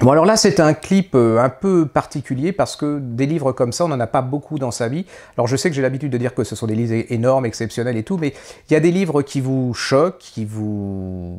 Bon alors là c'est un clip euh, un peu particulier parce que des livres comme ça on n'en a pas beaucoup dans sa vie. Alors je sais que j'ai l'habitude de dire que ce sont des livres énormes, exceptionnels et tout, mais il y a des livres qui vous choquent, qui vous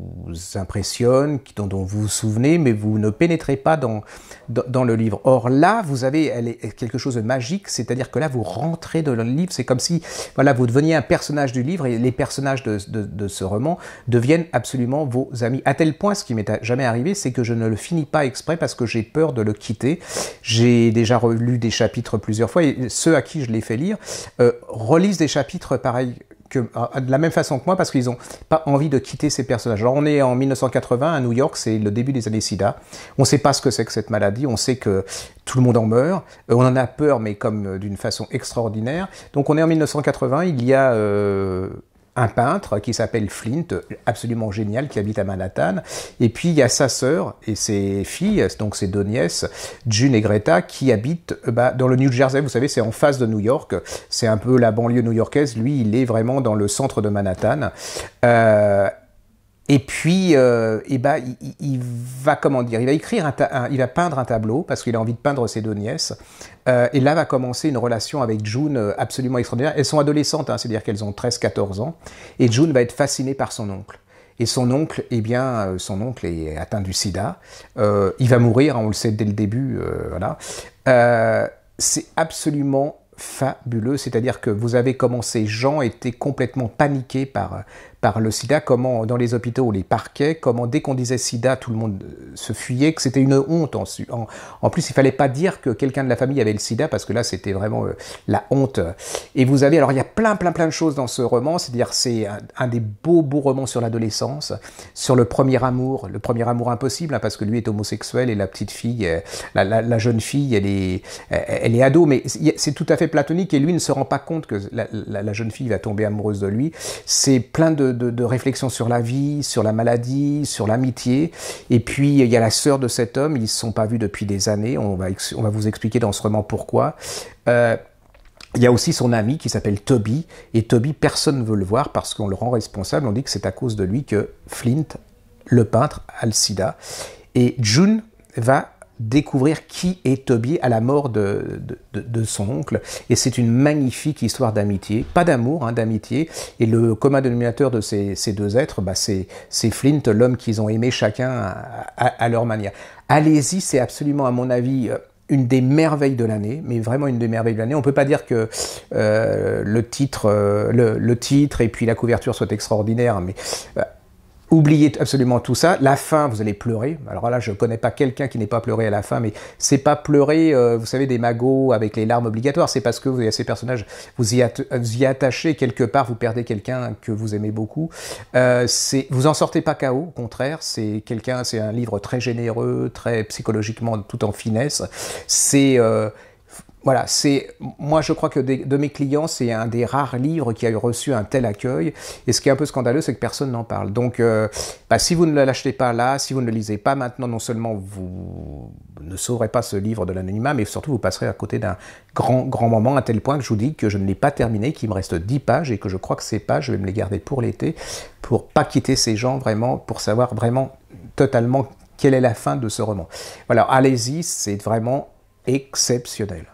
impressionnent, dont, vous vous souvenez, mais vous ne pénétrez pas dans, dans, le livre. Or là vous avez elle est quelque chose de magique, c'est-à-dire que là vous rentrez dans le livre, c'est comme si voilà vous deveniez un personnage du livre et les personnages de, de ce roman deviennent absolument vos amis. À tel point ce qui m'est jamais arrivé c'est que je ne le finis pas exprès parce que j'ai peur de le quitter. J'ai déjà relu des chapitres plusieurs fois et ceux à qui je les fais lire euh, relisent des chapitres pareils que, ah, ah, de la même façon que moi parce qu'ils n'ont pas envie de quitter ces personnages. Alors on est en 1980 à New York, c'est le début des années SIDA. On ne sait pas ce que c'est que cette maladie, on sait que tout le monde en meurt, euh, on en a peur mais comme euh, d'une façon extraordinaire. Donc on est en 1980, il y a un peintre qui s'appelle Flint, absolument génial, qui habite à Manhattan. Et puis il y a sa sœur et ses filles, donc ses deux nièces, June et Greta, qui habitent bah, dans le New Jersey. Vous savez, c'est en face de New York. C'est un peu la banlieue new-yorkaise. Lui, il est vraiment dans le centre de Manhattan. Euh, et puis, et euh, eh ben, il, va comment dire Il va écrire, il va peindre un tableau parce qu'il a envie de peindre ses deux nièces. Euh, et là va commencer une relation avec June euh, absolument extraordinaire. Elles sont adolescentes, hein, c'est-à-dire qu'elles ont 13-14 ans. Et June va être fascinée par son oncle. Et son oncle, eh bien, son oncle est atteint du sida. il va mourir, hein, on le sait dès le début. voilà. C'est absolument fabuleux. C'est-à-dire que vous avez commencé, Jean était complètement paniqué par, par le sida, comment dans les hôpitaux ou les parquets, comment dès qu'on disait sida, tout le monde euh, se fuyait, que c'était une honte. En, plus, il fallait pas dire que quelqu'un de la famille avait le sida, parce que là, c'était vraiment euh, la honte. Et vous avez, alors il y a plein, plein, plein de choses dans ce roman, c'est-à-dire c'est un, des beaux, beaux romans sur l'adolescence, sur le premier amour, le premier amour impossible, hein, parce que lui est homosexuel et la petite fille, euh, la, la, la jeune fille, elle est, elle est ado, mais c'est tout à fait platonique et lui ne se rend pas compte que la, la jeune fille va tomber amoureuse de lui. C'est plein de de, réflexion sur la vie, sur la maladie, sur l'amitié. Et puis il y a la sœur de cet homme, ils ne se sont pas vus depuis des années, on va, vous expliquer dans ce roman pourquoi. Euh, il y a aussi son ami qui s'appelle Toby, et Toby, personne ne veut le voir parce qu'on le rend responsable, on dit que c'est à cause de lui que Flint, le peintre, a sida. Et June va découvrir qui est Tobie à la mort de, de, son oncle. Et c'est une magnifique histoire d'amitié, pas d'amour, hein, d'amitié. Et le commun dénominateur de ces, ces deux êtres, bah, c'est Flint, l'homme qu'ils ont aimé chacun à, leur manière. Allez-y, c'est absolument, à mon avis, euh, une des merveilles de l'année, mais vraiment une des merveilles de l'année. On ne peut pas dire que euh, le, titre, euh, le, titre et puis la couverture soient extraordinaires, mais Oubliez absolument tout ça. La fin, vous allez pleurer. Alors là, je connais pas quelqu'un qui n'ait pas pleuré à la fin, mais c'est pas pleurer, euh, vous savez, des magots avec les larmes obligatoires. C'est parce que vous avez ces personnages, vous y, attachez quelque part, vous perdez quelqu'un que vous aimez beaucoup. Euh, vous en sortez pas KO, au contraire. C'est quelqu'un, c'est un livre très généreux, très psychologiquement tout en finesse. C'est euh, voilà, c'est moi je crois que de mes clients, c'est un des rares livres qui a eu reçu un tel accueil. Et ce qui est un peu scandaleux, c'est que personne n'en parle. Donc, euh, bah, si vous ne l'achetez pas là, si vous ne le lisez pas maintenant, non seulement vous ne sauverez pas ce livre de l'anonymat, mais surtout vous passerez à côté d'un grand grand moment à tel point que je vous dis que je ne l'ai pas terminé, qu'il me reste 10 pages et que je crois que ces pages, je vais me les garder pour l'été, pour pas quitter ces gens vraiment, pour savoir vraiment totalement quelle est la fin de ce roman. Voilà, allez-y, c'est vraiment exceptionnel.